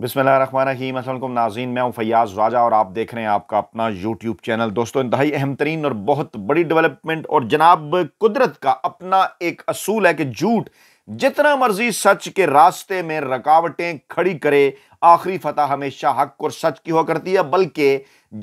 बिसमीम नाजीन मैं हूँ फैयाज़ राजा और आप देख रहे हैं आपका अपना यूट्यूब चैनल दोस्तों इंतहाई अहम तरीन और बहुत बड़ी डेवलपमेंट और जनाब कुदरत का अपना एक असूल है कि झूठ जितना मर्जी सच के रास्ते में रकावटें खड़ी करे आखिरी फतह हमेशा हक और सच की हुआ करती है बल्कि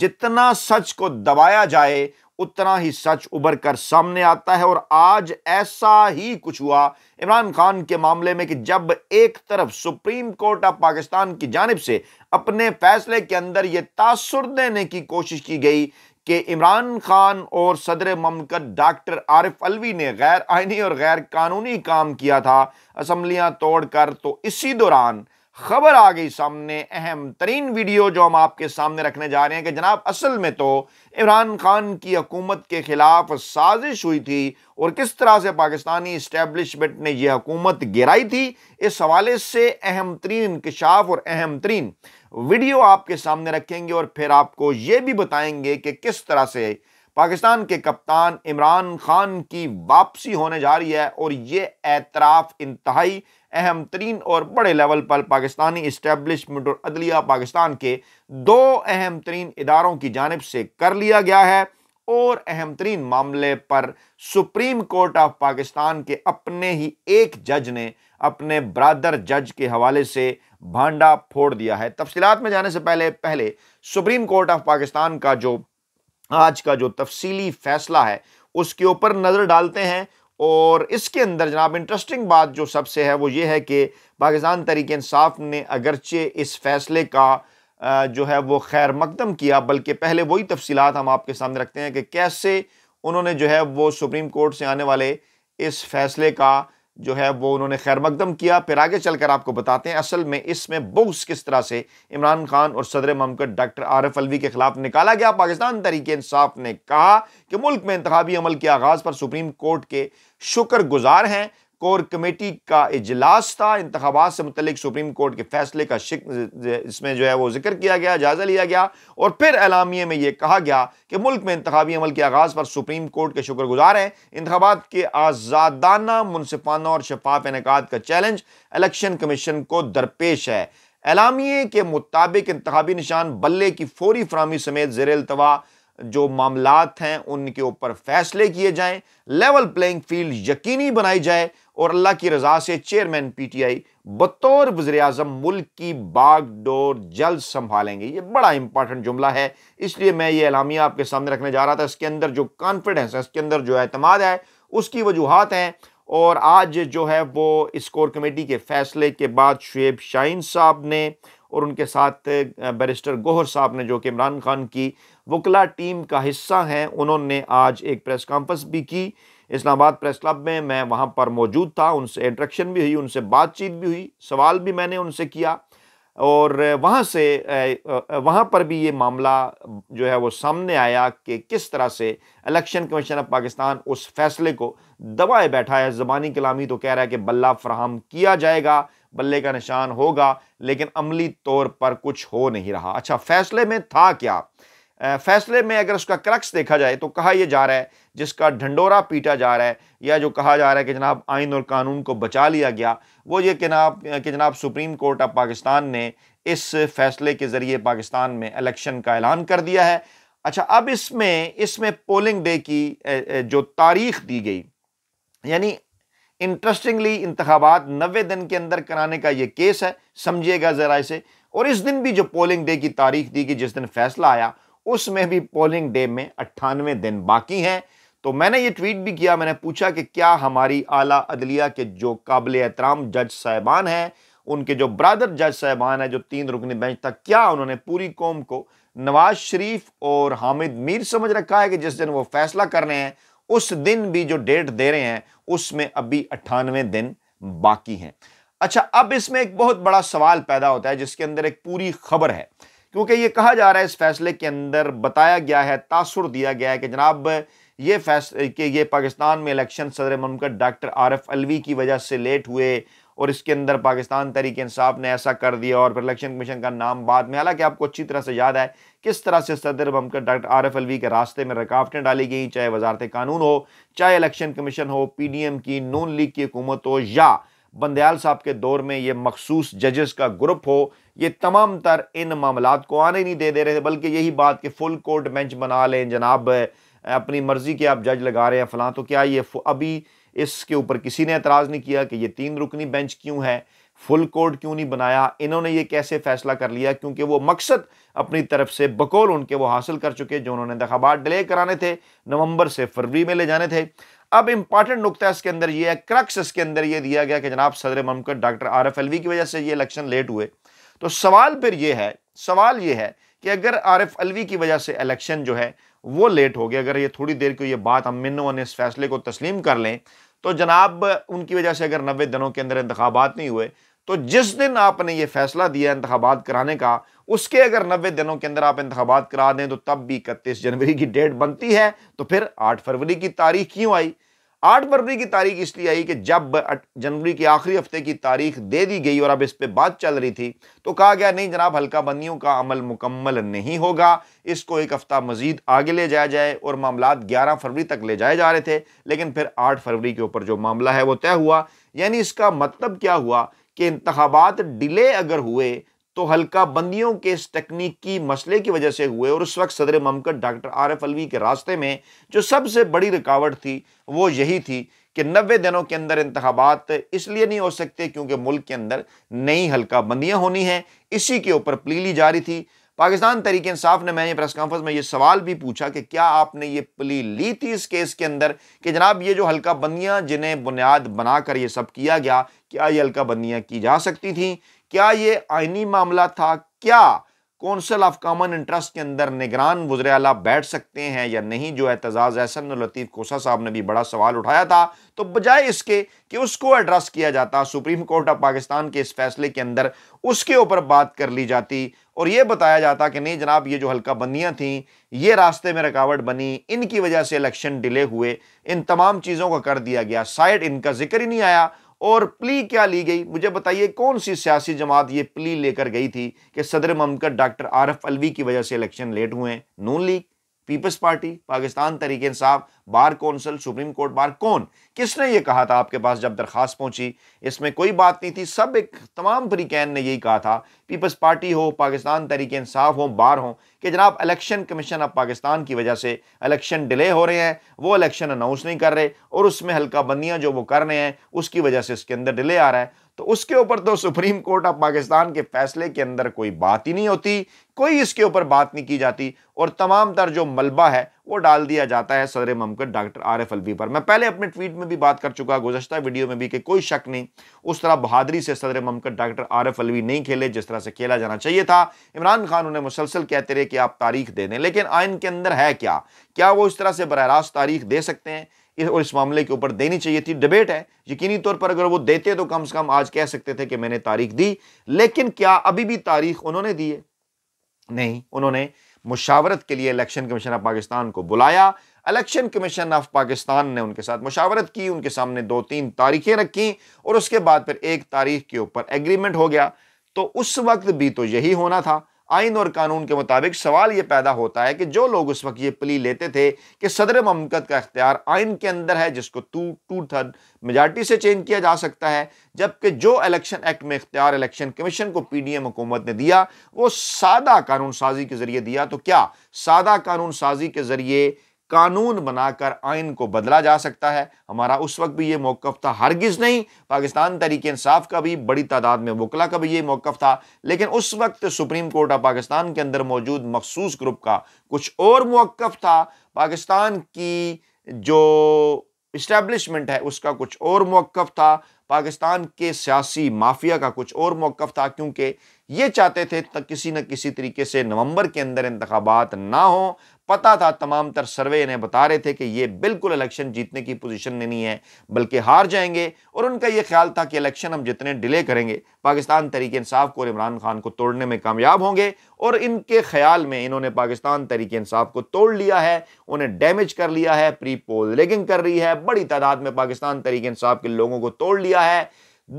जितना सच को दबाया जाए उतना ही सच उभर कर सामने आता है और आज ऐसा ही कुछ हुआ इमरान खान के मामले में कि जब एक तरफ सुप्रीम कोर्ट ऑफ पाकिस्तान की जानब से अपने फैसले के अंदर ये तासुर देने की कोशिश की गई कि इमरान खान और सदर ममकत डॉक्टर आरिफ अलवी ने गैर आइनी और गैर कानूनी काम किया था असम्बलियाँ तोड़कर तो इसी दौरान खबर आ गई सामने अहम तरीन वीडियो जो हम आपके सामने रखने जा रहे हैं कि जनाब असल में तो इमरान खान की हकूमत के खिलाफ साजिश हुई थी और किस तरह से पाकिस्तानी इस्टेब्लिशमेंट ने यह हकूमत गिराई थी इस हवाले से अहम तरीन इंकशाफ और अहम तरीन वीडियो आपके सामने रखेंगे और फिर आपको ये भी बताएंगे कि किस तरह से पाकिस्तान के कप्तान इमरान खान की वापसी होने जा रही है और ये एतराफ़ इंतहाई अहम तरीन और बड़े लेवल पर पाकिस्तानी इस्टेबलिशमेंट और अदलिया पाकिस्तान के दो अहम तरीन इदारों की जानब से कर लिया गया है और अहम तरीन मामले पर सुप्रीम कोर्ट ऑफ पाकिस्तान के अपने ही एक जज ने अपने ब्रादर जज के हवाले से भांडा फोड़ दिया है तफसीत में जाने से पहले पहले सुप्रीम कोर्ट ऑफ पाकिस्तान का जो आज का जो तफसीली फैसला है उसके ऊपर नज़र डालते हैं और इसके अंदर जनाब इंटरेस्टिंग बात जो सबसे है वो ये है कि पाकिस्तान तहरीक इंसाफ ने अगरचे इस फैसले का जो है वो खैर मकदम किया बल्कि पहले वही तफसीत हम आपके सामने रखते हैं कि कैसे उन्होंने जो है वो सुप्रीम कोर्ट से आने वाले इस फैसले का जो है वो उन्होंने खैर मकदम किया फिर आगे चलकर आपको बताते हैं असल में इसमें बुग्स किस तरह से इमरान खान और सदर ममकत डॉक्टर आरफ अलवी के खिलाफ निकाला गया पाकिस्तान तरीके इंसाफ ने कहा कि मुल्क में इंतबी अमल के आगाज़ पर सुप्रीम कोर्ट के गुजार हैं कोर कमेटी का इजलास था इंतबात से मतलब सुप्रीम कोर्ट के फैसले का शिक इसमें जो है वो जिक्र किया गया जायजा लिया गया और फिर एलामिया में यह कहा गया कि मुल्क में इंतबी अमल के आगाज़ पर सुप्रीम कोर्ट के शुक्रगुजार हैं इंतबात के आज़ादाना मुनसिफाना और शफाफ इनका चैलेंज इलेक्शन कमीशन को दरपेश है एलामिए के मुताबिक इंतबी निशान बल्ले की फौरी फ्राहमी समेत जेर अल्तवा जो मामला हैं उनके ऊपर फैसले किए जाएँ लेवल प्लेइंग फील्ड यकीनी बनाई जाए और अल्लाह की रजा से चेयरमैन पी टी आई बतौर वजर अजम मुल्क की बागडोर जल्द संभालेंगे ये बड़ा इंपॉर्टेंट जुमला है इसलिए मैं ये अलामिया आपके सामने रखने जा रहा था इसके अंदर जो कॉन्फिडेंस है इसके अंदर जो अतमाद है उसकी वजूहत हैं और आज जो है वो स्कोर कमेटी के फैसले के बाद शुएब शाइन साहब ने और उनके साथ बैरिस्टर गोहर साहब ने जो कि इमरान खान की वकला टीम का हिस्सा हैं उन्होंने आज एक प्रेस कॉन्फ्रेंस भी की इस्लामाबाद प्रेस क्लब में मैं वहाँ पर मौजूद था उनसे इंट्रेक्शन भी हुई उनसे बातचीत भी हुई सवाल भी मैंने उनसे किया और वहाँ से वहाँ पर भी ये मामला जो है वो सामने आया कि किस तरह से इलेक्शन कमीशन ऑफ पाकिस्तान उस फैसले को दबाए बैठा है ज़बानी कलामी तो कह रहा है कि बल्ला फ्राहम किया जाएगा बल्ले का निशान होगा लेकिन अमली तौर पर कुछ हो नहीं रहा अच्छा फैसले में था क्या फैसले में अगर उसका क्रक्स देखा जाए तो कहा यह जा रहा है जिसका ढंडोरा पीटा जा रहा है या जो कहा जा रहा है कि जनाब आइन और कानून को बचा लिया गया वो ये कि जनाब कि जनाब सुप्रीम कोर्ट ऑफ पाकिस्तान ने इस फैसले के ज़रिए पाकिस्तान में इलेक्शन का ऐलान कर दिया है अच्छा अब इसमें इसमें पोलिंग डे की जो तारीख दी गई यानी इंटरेस्टिंगली इंतबात नबे दिन के अंदर कराने का ये केस है समझिएगा ज़रा इसे और इस दिन भी जो पोलिंग डे की तारीख दी गई जिस दिन फैसला आया उसमें भी पोलिंग डे में अट्ठानवे दिन बाकी हैं तो मैंने ये ट्वीट भी किया मैंने पूछा कि क्या हमारी आला अदलिया के जो काबिल एहतराम जज साहबान हैं उनके जो ब्रादर जज साहबान हैं जो तीन रुकनी बेंच था क्या उन्होंने पूरी कौम को नवाज शरीफ और हामिद मीर समझ रखा है कि जिस दिन वो फैसला कर रहे हैं उस दिन भी जो डेट दे रहे हैं उसमें अभी अट्ठानवे दिन बाकी हैं अच्छा अब इसमें एक बहुत बड़ा सवाल पैदा होता है जिसके अंदर एक पूरी खबर है क्योंकि ये कहा जा रहा है इस फैसले के अंदर बताया गया है तासुर दिया गया है कि जनाब ये कि ये पाकिस्तान में इलेक्शन सदर ममलकत डॉक्टर आरफ अलवी की वजह से लेट हुए और इसके अंदर पाकिस्तान तरीके इंसाफ ने ऐसा कर दिया और फिर इलेक्शन कमीशन का नाम बाद में हालांकि आपको अच्छी तरह से याद है किस तरह से सदर बमकर डॉक्टर आरफ अलवी के रास्ते में रकावटें डाली गई चाहे वजारत कानून हो चाहे इलेक्शन कमीशन हो पी डी एम की नून लीग की हुकूमत हो या बंदयाल साहब के दौर में ये मखसूस जजेस का ग्रुप हो ये तमाम तर इन मामला को आने नहीं दे दे रहे थे बल्कि यही बात कि फुल कोर्ट बेंच बना लें जनाब अपनी मर्ज़ी के आप जज लगा रहे हैं फ़लां तो क्या ये अभी इसके ऊपर किसी ने एतराज़ नहीं किया कि ये तीन रुकनी बेंच क्यों है फुल कोर्ट क्यों नहीं बनाया इन्होंने ये कैसे फैसला कर लिया क्योंकि वो मकसद अपनी तरफ से बकौल उनके वो हासिल कर चुके जो उन्होंने इंतबात डिले कराने थे नवंबर से फरवरी में ले जाने थे अब इंपॉर्टेंट नुकता इसके अंदर ये है क्रक्स इसके अंदर ये दिया गया कि जनाब सदर ममकट doctor R F Alvi की वजह से ये इलेक्शन लेट हुए तो सवाल फिर ये है सवाल ये है कि अगर आरिफ अलवी की वजह से इलेक्शन जो है वो लेट हो गया अगर ये थोड़ी देर की ये बात हम मिनों ने इस फैसले को तस्लीम कर लें तो जनाब उनकी वजह से अगर नबे दिनों के अंदर इंतबात नहीं हुए तो जिस दिन आपने ये फैसला दिया इंतबात कराने का उसके अगर नबे दिनों के अंदर आप इंतबात करा दें तो तब भी इकतीस जनवरी की डेट बनती है तो फिर आठ फरवरी की तारीख क्यों आई आठ फरवरी की तारीख इसलिए आई कि जब जनवरी के आखिरी हफ्ते की तारीख दे दी गई और अब इस पर बात चल रही थी तो कहा गया नहीं जनाब हल्का बंदियों का अमल मुकम्मल नहीं होगा इसको एक हफ्ता मजीद आगे ले जाया जाए और मामला ग्यारह फरवरी तक ले जाए जा रहे थे लेकिन फिर आठ फरवरी के ऊपर जो मामला है वो तय हुआ यानी इसका मतलब क्या हुआ कि इंतबात डिले अगर हुए तो हल्का बंदियों के इस तकनीकी मसले की वजह से हुए और उस वक्त सदर ममकट डॉक्टर आर एफ अलवी के रास्ते में जो सबसे बड़ी रुकावट थी वो यही थी कि नब्बे दिनों के अंदर इंतबात इसलिए नहीं हो सकते क्योंकि मुल्क के अंदर नई हल्का बंदियाँ होनी हैं इसी के ऊपर प्ली ली जा रही थी पाकिस्तान तरीके इंसाफ ने मैंने प्रेस कॉन्फ्रेंस में ये सवाल भी पूछा कि क्या आपने ये प्ली ली थी इस केस के अंदर कि जनाब ये जो हल्का बंदियाँ जिन्हें बुनियाद बनाकर ये सब किया गया क्या ये हल्का बंदियाँ की जा सकती थी क्या ये आइनी मामला था क्या कौंसल ऑफ कॉमन इंटरेस्ट के अंदर निगरान वजरला बैठ सकते हैं या नहीं जो एतजाज़ एहसन लतीफ़ कोसा साहब ने भी बड़ा सवाल उठाया था तो बजाय इसके कि उसको एड्रेस किया जाता सुप्रीम कोर्ट ऑफ पाकिस्तान के इस फैसले के अंदर उसके ऊपर बात कर ली जाती और ये बताया जाता कि नहीं जनाब ये जो हल्का बंदियाँ थीं ये रास्ते में रुकावट बनी इनकी वजह से इलेक्शन डिले हुए इन तमाम चीज़ों का कर दिया गया साइड इनका जिक्र ही नहीं आया और प्ली क्या ली गई मुझे बताइए कौन सी सियासी जमात ये प्ली लेकर गई थी कि सदर ममकर डॉक्टर आरफ अलवी की वजह से इलेक्शन लेट हुए हैं Noon league people's party Pakistan तरीके इंसाफ bar council supreme court bar कौन किसने ये कहा था आपके पास जब दरख्वास्त पहुंची इसमें कोई बात नहीं थी सब एक तमाम फरीकैन ने यही कहा था पीपल्स पार्टी हो पाकिस्तान तरीके इंसाफ हो बार हो कि जनाब इलेक्शन कमीशन अब पाकिस्तान की वजह से इलेक्शन डिले हो रहे हैं वो इलेक्शन अनाउंस नहीं कर रहे और उसमें हल्का बंदियाँ जो वो कर रहे हैं उसकी वजह से इसके अंदर डिले आ रहा है तो उसके ऊपर तो सुप्रीम कोर्ट ऑफ पाकिस्तान के फैसले के अंदर कोई बात ही नहीं होती कोई इसके ऊपर बात नहीं की जाती और तमाम तर जो मलबा है वो डाल दिया जाता है सदर ममकत डॉक्टर आर एफ अलवी पर मैं पहले अपने ट्वीट में भी बात कर चुका गुजशत वीडियो में भी कि कोई शक नहीं उस तरह बहादरी से सदर ममकत डॉक्टर आर एफ अलवी नहीं खेले जिस तरह से खेला जाना चाहिए था इमरान खान उन्हें मुसलसल कहते रहे कि आप तारीख दे दें लेकिन आइन के अंदर है क्या क्या वो इस तरह से बर तारीख दे सकते हैं इस और इस मामले के ऊपर देनी चाहिए थी डिबेट है यकीनी तौर पर अगर वो देते तो कम से कम आज कह सकते थे कि मैंने तारीख दी लेकिन क्या अभी भी तारीख उन्होंने दी है नहीं उन्होंने मुशावरत के लिए इलेक्शन कमीशन ऑफ पाकिस्तान को बुलाया इलेक्शन कमीशन ऑफ पाकिस्तान ने उनके साथ मुशावरत की उनके सामने दो तीन तारीखें रखी और उसके बाद फिर एक तारीख के ऊपर एग्रीमेंट हो गया तो उस वक्त भी तो यही होना था आइन और कानून के मुताबिक सवाल यह पैदा होता है कि जो लोग उस वक्त ये प्ली लेते थे कि सदर ममकत का अख्तियार आइन के अंदर है जिसको टू टू थर्ड मेजार्टी से चेंज किया जा सकता है जबकि जो इलेक्शन एक्ट में इख्तियार इलेक्शन कमीशन को पी डी एम हुकूमत ने दिया वो सादा कानून साजी के ज़रिए दिया तो क्या सादा कानून साजी के ज़रिए कानून बनाकर आइन को बदला जा सकता है हमारा उस वक्त भी ये मौक़ था हरगिज़ नहीं पाकिस्तान तरीके इंसाफ का भी बड़ी तादाद में वकला का भी ये मौक़ था लेकिन उस वक्त सुप्रीम कोर्ट ऑफ पाकिस्तान के अंदर मौजूद मखसूस ग्रुप का कुछ और मौक़ था पाकिस्तान की जो इस्टेब्लिशमेंट है उसका कुछ और मौक़ था पाकिस्तान के सियासी माफिया का कुछ और मौक़ था क्योंकि ये चाहते थे तक किसी न किसी तरीके से नवंबर के अंदर इंतबात ना हो पता था तमाम तर सर्वे इन्हें बता रहे थे कि ये बिल्कुल इलेक्शन जीतने की पोजीशन में नहीं है बल्कि हार जाएंगे और उनका ये ख्याल था कि इलेक्शन हम जितने डिले करेंगे पाकिस्तान तरीके इंसाफ को और इमरान खान को तोड़ने में कामयाब होंगे और इनके ख्याल में इन्होंने पाकिस्तान तरीके इंसाफ को तोड़ लिया है उन्हें डैमेज कर लिया है प्री पोल रेगिंग कर रही है बड़ी तादाद में पाकिस्तान तरीके इंसाफ के लोगों को तोड़ लिया है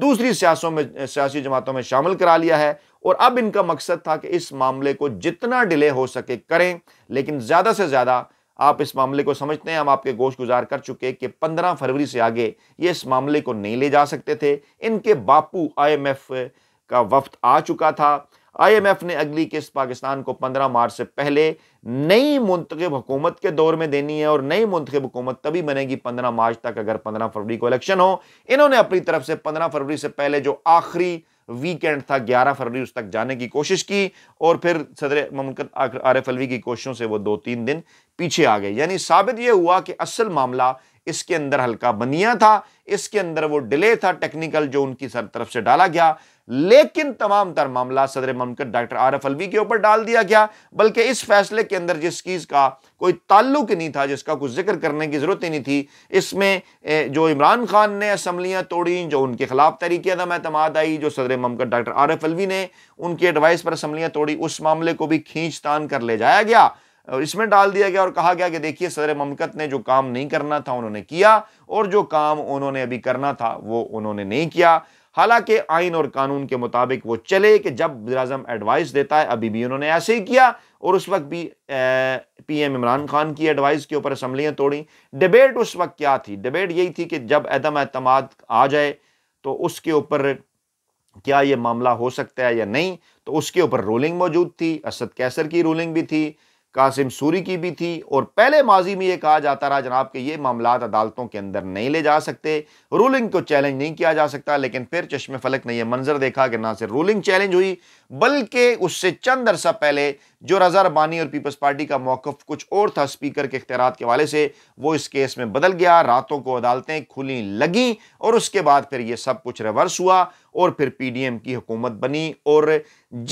दूसरी सियासों में सियासी जमातों में शामिल करा लिया है और अब इनका मकसद था कि इस मामले को जितना डिले हो सके करें लेकिन ज़्यादा से ज़्यादा आप इस मामले को समझते हैं हम आपके गोश गुजार कर चुके कि 15 फरवरी से आगे ये इस मामले को नहीं ले जा सकते थे इनके बापू आईएमएफ का वफ्त आ चुका था आईएमएफ ने अगली किस्त पाकिस्तान को 15 मार्च से पहले नई मुंतब हुकूमत के दौर में देनी है और नई मुंतब हुकूमत तभी बनेगी 15 मार्च तक अगर 15 फरवरी को इलेक्शन हो इन्होंने अपनी तरफ से 15 फरवरी से पहले जो आखिरी वीकेंड था 11 फरवरी उस तक जाने की कोशिश की और फिर सदर ममलकत आर एफ की कोशिशों से वो दो तीन दिन पीछे आ गए यानी साबित ये हुआ कि असल मामला इसके अंदर हल्का बनिया था इसके अंदर वो डिले था टेक्निकल जो उनकी सर तरफ से डाला गया लेकिन तमाम तर मामला सदर ममकत डॉक्टर आर एफ अलवी के ऊपर डाल दिया गया बल्कि इस फैसले के अंदर जिस चीज़ का कोई ताल्लुक नहीं था जिसका कुछ जिक्र करने की ज़रूरत ही नहीं थी इसमें जो इमरान खान ने असम्बलियाँ तोड़ी जो उनके खिलाफ तरीके अदम अतमाद आई जो सदर ममकत डॉक्टर आर एफ अलवी ने उनकी एडवाइस पर असम्बलियाँ तोड़ी उस मामले को भी खींच तान कर ले जाया गया इसमें डाल दिया गया और कहा गया कि देखिए सदर ममकत ने जो काम नहीं करना था उन्होंने किया और जो काम उन्होंने अभी करना था वो उन्होंने नहीं किया हालांकि आइन और कानून के मुताबिक वो चले कि जब वजम एडवाइस देता है अभी भी उन्होंने ऐसे ही किया और उस वक्त भी पी एम इमरान खान की एडवाइस के ऊपर असम्बलियाँ तोड़ी डिबेट उस वक्त क्या थी डिबेट यही थी कि जब अदम अहतम आ जाए तो उसके ऊपर क्या ये मामला हो सकता है या नहीं तो उसके ऊपर रूलिंग मौजूद थी असद कैसर की रूलिंग भी थी कासिम सूरी की भी थी और पहले माजी में ये कहा जाता रहा जनाब कि ये मामला अदालतों के अंदर नहीं ले जा सकते रूलिंग को चैलेंज नहीं किया जा सकता लेकिन फिर चश्मे फलक ने यह मंजर देखा कि ना सिर्फ रूलिंग चैलेंज हुई बल्कि उससे चंद अरसा पहले जो रजा रबानी और पीपल्स पार्टी का मौक़ कुछ और था स्पीकर के अख्तियार के हवाले से वो इस केस में बदल गया रातों को अदालतें खुली लगीं और उसके बाद फिर ये सब कुछ रिवर्स हुआ और फिर पी डी एम की हुकूमत बनी और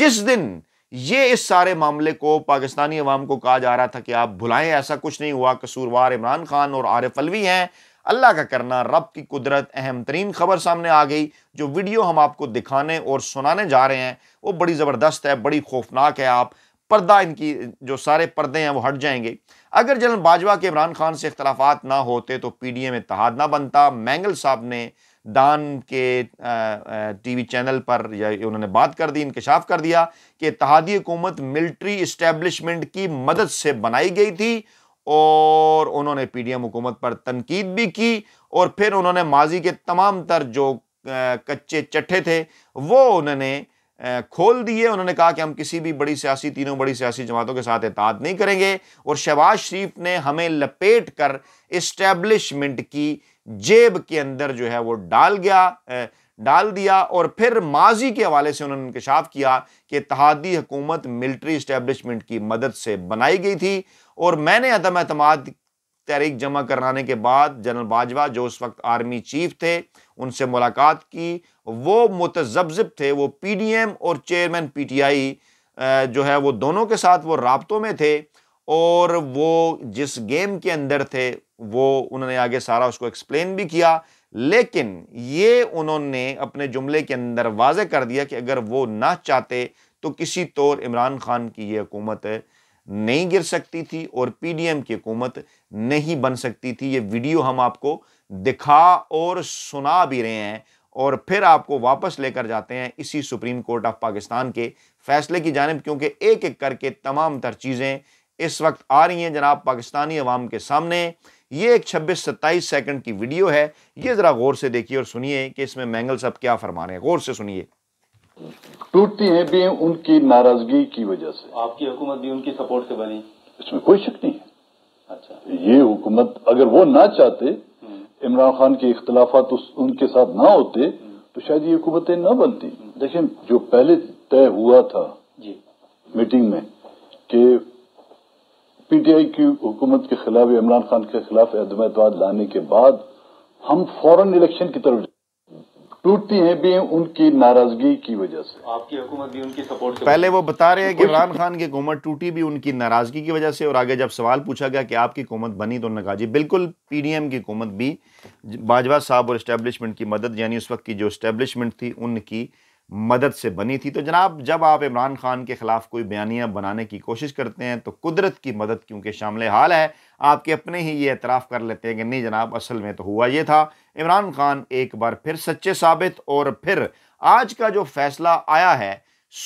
जिस दिन ये इस सारे मामले को पाकिस्तानी अवाम को कहा जा रहा था कि आप भुलाएं ऐसा कुछ नहीं हुआ कसूरवार इमरान खान और आरिफ अलवी हैं अल्लाह का करना रब की कुदरत अहम तरीन खबर सामने आ गई जो वीडियो हम आपको दिखाने और सुनाने जा रहे हैं वो बड़ी ज़बरदस्त है बड़ी खौफनाक है आप पर्दा इनकी जो सारे पर्दे हैं वो हट जाएंगे अगर जनरल बाजवा के इमरान खान से इख्तलाफात ना होते तो पी डी ए में तहाद ना बनता मैंगल साहब ने दान के टीवी चैनल पर या उन्होंने बात कर दी इंकशाफ कर दिया कि इतिहादी हुकूमत मिल्ट्री इस्टेबलिशमेंट की मदद से बनाई गई थी और उन्होंने पी डी एम हुकूमत पर तनकीद भी की और फिर उन्होंने माजी के तमाम तर जो कच्चे चट्ठे थे वो उन्होंने खोल दिए उन्होंने कहा कि हम किसी भी बड़ी सियासी तीनों बड़ी सियासी जमातों के साथ इतात नहीं करेंगे और शहबाज शरीफ ने हमें लपेट कर इस्टेबलिशमेंट की जेब के अंदर जो है वो डाल गया डाल दिया और फिर माजी के हवाले से उन्होंने इंकशाफ किया कि तहादी हुकूमत मिलिट्री इस्टेबलिशमेंट की मदद से बनाई गई थी और मैंने अदम अहतम तहरीक जमा कराने के बाद जनरल बाजवा जो उस वक्त आर्मी चीफ थे उनसे मुलाकात की वो मुतजब थे वो पी डी एम और चेयरमैन पी टी आई जो है वो दोनों के साथ वो रबतों में थे और वो जिस गेम के अंदर थे वो उन्होंने आगे सारा उसको एक्सप्लेन भी किया लेकिन ये उन्होंने अपने जुमले के अंदर वाजे कर दिया कि अगर वो ना चाहते तो किसी तौर इमरान खान की ये हुकूमत नहीं गिर सकती थी और पीडीएम की हुकूमत नहीं बन सकती थी ये वीडियो हम आपको दिखा और सुना भी रहे हैं और फिर आपको वापस लेकर जाते हैं इसी सुप्रीम कोर्ट ऑफ पाकिस्तान के फैसले की जानब क्योंकि एक एक करके तमाम तर चीज़ें इस वक्त आ रही हैं जनाब पाकिस्तानी अवाम के सामने ये एक 26-27 सेकंड की वीडियो है ये जरा गौर से देखिए और सुनिए कि इसमें मैंगल साहब क्या फरमा रहे हैं गौर से सुनिए टूटती है भी उनकी नाराजगी की वजह से आपकी हुकूमत भी उनकी सपोर्ट से बनी इसमें कोई शक नहीं है अच्छा ये हुकूमत अगर वो ना चाहते हम्म। इमरान खान के इख्तलाफात तो उनके साथ ना होते तो हम्म। शायद ये हुकूमतें ना बनती हम्म। देखिये जो पहले तय हुआ था जी मीटिंग में कि पीटीआई की हुकूमत के खिलाफ इमरान खान के खिलाफ अदम एतवाद लाने के बाद हम फौरन इलेक्शन की तरफ टूटती है भी उनकी नाराजगी की वजह से आपकी हुकूमत भी उनकी सपोर्ट से पहले वो बता रहे हैं कि इमरान खान की हुकूमत टूटी भी उनकी नाराजगी की वजह से और आगे जब सवाल पूछा गया कि आपकी हुकूमत बनी तो उन्होंने कहा जी बिल्कुल पीडीएम की हुकूमत भी बाजवा साहब और इस्टेब्लिशमेंट की मदद यानी उस वक्त की जो इस्टेब्लिशमेंट थी उनकी मदद से बनी थी तो जनाब जब आप इमरान खान के ख़िलाफ़ कोई बयानियाँ बनाने की कोशिश करते हैं तो कुदरत की मदद क्योंकि शामिल हाल है आपके अपने ही ये एतराफ़ कर लेते हैं कि नहीं जनाब असल में तो हुआ ये था इमरान खान एक बार फिर सच्चे साबित और फिर आज का जो फैसला आया है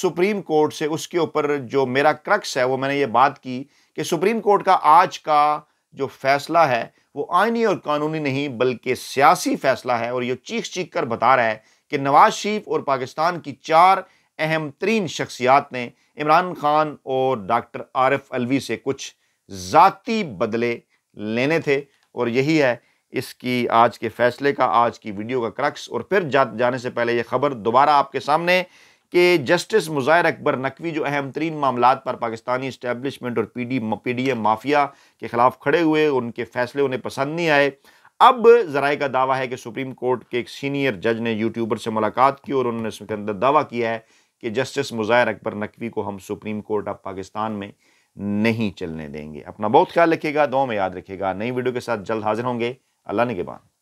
सुप्रीम कोर्ट से उसके ऊपर जो मेरा क्रक्स है वो मैंने ये बात की कि सुप्रीम कोर्ट का आज का जो फैसला है वो आइनी और कानूनी नहीं बल्कि सियासी फैसला है और ये चीख चीख कर बता रहा है कि नवाज शरीफ और पाकिस्तान की चार अहम तरीन शख्सियात ने इमरान खान और डॉक्टर आरफ अलवी से कुछ ज़ाती बदले लेने थे और यही है इसकी आज के फैसले का आज की वीडियो का क्रक्स और फिर जा, जाने से पहले यह खबर दोबारा आपके सामने कि जस्टिस मुजाहिर अकबर नकवी जो अहम तरीन मामला पर पाकिस्तानी इस्टेबलिशमेंट और P D P D M mafia के ख़िलाफ़ खड़े हुए उनके फ़ैसले उन्हें पसंद नहीं आए अब जराए का दावा है कि सुप्रीम कोर्ट के एक सीनियर जज ने यूट्यूबर से मुलाकात की और उन्होंने इसके अंदर दावा किया है कि जस्टिस मुजाहिर अकबर नकवी को हम सुप्रीम कोर्ट ऑफ पाकिस्तान में नहीं चलने देंगे अपना बहुत ख्याल रखिएगा दो में याद रखिएगा नई वीडियो के साथ जल्द हाजिर होंगे अल्लाह ने के बाद